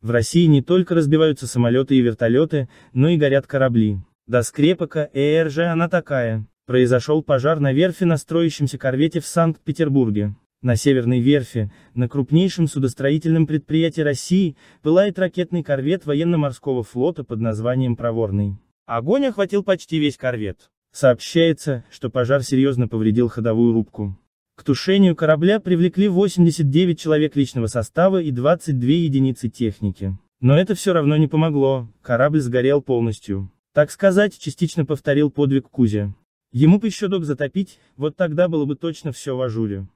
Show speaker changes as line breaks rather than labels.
В России не только разбиваются самолеты и вертолеты, но и горят корабли. До скрепока ЭР она такая. Произошел пожар на верфи на строящемся корвете в Санкт-Петербурге. На Северной верфи, на крупнейшем судостроительном предприятии России, пылает ракетный корвет военно-морского флота под названием «Проворный». Огонь охватил почти весь корвет. Сообщается, что пожар серьезно повредил ходовую рубку. К тушению корабля привлекли 89 человек личного состава и 22 единицы техники. Но это все равно не помогло, корабль сгорел полностью. Так сказать, частично повторил подвиг Кузи. Ему бы еще док затопить, вот тогда было бы точно все в ажуре.